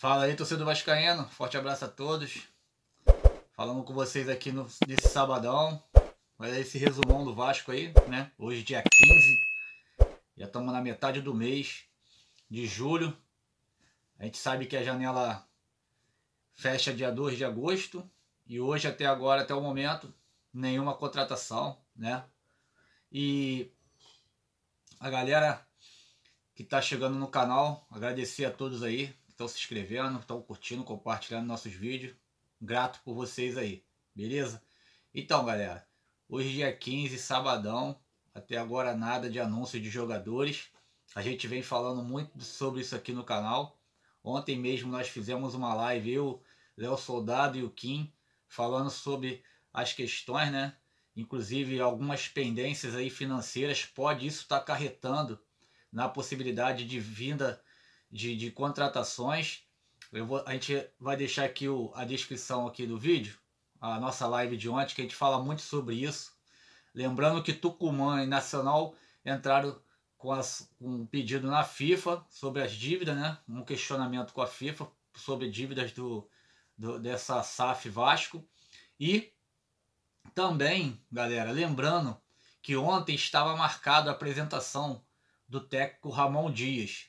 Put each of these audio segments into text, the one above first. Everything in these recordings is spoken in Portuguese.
Fala aí, torcedor vascaíno. Forte abraço a todos. Falamos com vocês aqui no, nesse sabadão. Olha esse resumão do Vasco aí, né? Hoje dia 15. Já estamos na metade do mês de julho. A gente sabe que a janela fecha dia 2 de agosto. E hoje até agora, até o momento, nenhuma contratação, né? E a galera que está chegando no canal, agradecer a todos aí estão se inscrevendo, estão curtindo, compartilhando nossos vídeos. Grato por vocês aí, beleza? Então, galera, hoje é dia 15, sabadão, até agora nada de anúncio de jogadores. A gente vem falando muito sobre isso aqui no canal. Ontem mesmo nós fizemos uma live, eu, Léo Soldado e o Kim, falando sobre as questões, né? Inclusive algumas pendências aí financeiras, pode isso estar tá acarretando na possibilidade de vinda de, de contratações. Vou, a gente vai deixar aqui o, a descrição aqui do vídeo, a nossa live de ontem, que a gente fala muito sobre isso. Lembrando que Tucumã e Nacional entraram com, as, um pedido na FIFA sobre as dívidas, né? Um questionamento com a FIFA sobre dívidas do, do dessa SAF Vasco. E também, galera, lembrando que ontem estava marcada a apresentação do técnico Ramon Dias.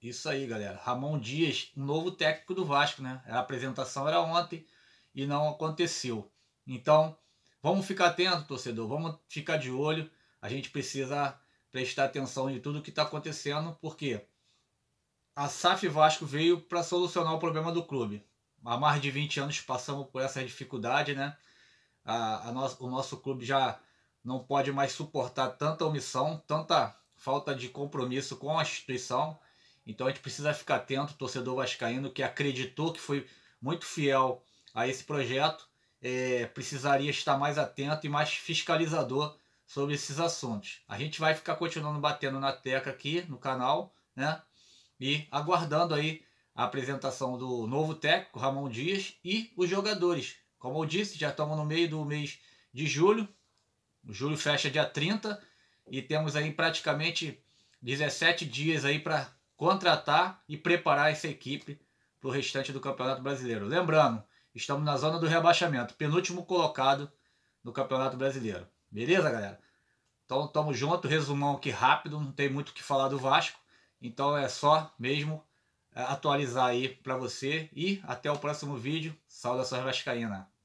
Isso aí, galera. Ramon Dias, novo técnico do Vasco, né? A apresentação era ontem e não aconteceu. Então, vamos ficar atento, torcedor. Vamos ficar de olho. A gente precisa prestar atenção em tudo que está acontecendo, porque a SAF Vasco veio para solucionar o problema do clube. Há mais de 20 anos passamos por essa dificuldade, né? A, a o nosso clube já não pode mais suportar tanta omissão, tanta falta de compromisso com a instituição. Então a gente precisa ficar atento, torcedor vascaíno que acreditou, que foi muito fiel a esse projeto, é, precisaria estar mais atento e mais fiscalizador sobre esses assuntos. A gente vai ficar continuando batendo na teca aqui no canal, né? E aguardando aí a apresentação do novo técnico, Ramon Dias, e os jogadores. Como eu disse, já estamos no meio do mês de julho. O julho fecha dia 30 e temos aí praticamente 17 dias aí para contratar e preparar essa equipe para o restante do Campeonato Brasileiro. Lembrando, estamos na zona do rebaixamento, penúltimo colocado no Campeonato Brasileiro. Beleza, galera? Então, tamo junto. Resumão aqui rápido, não tem muito o que falar do Vasco. Então, é só mesmo é, atualizar aí para você. E até o próximo vídeo. Saudações Vascaína.